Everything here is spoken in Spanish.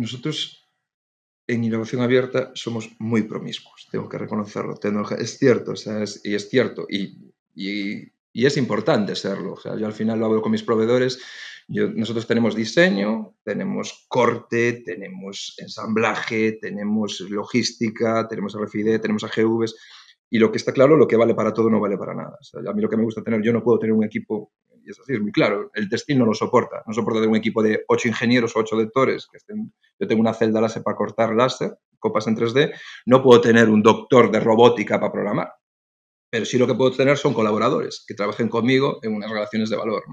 nosotros en innovación abierta somos muy promiscuos, tengo que reconocerlo. Es cierto, y es cierto, y, es importante serlo. yo al final lo hablo con mis proveedores. nosotros tenemos diseño, tenemos corte, tenemos ensamblaje, tenemos logística, tenemos RFID, tenemos AGVs. Y lo que está claro, lo que vale para todo no vale para nada. a mí lo que me gusta tener, yo no puedo tener un equipo, y es así, es muy claro, el destino no lo soporta. No soporta tener un equipo de ocho ingenieros o ocho lectores que estén yo tengo una celda láser para cortar láser, copas en 3D, no puedo tener un doctor de robótica para programar, pero sí lo que puedo tener son colaboradores que trabajen conmigo en unas relaciones de valor.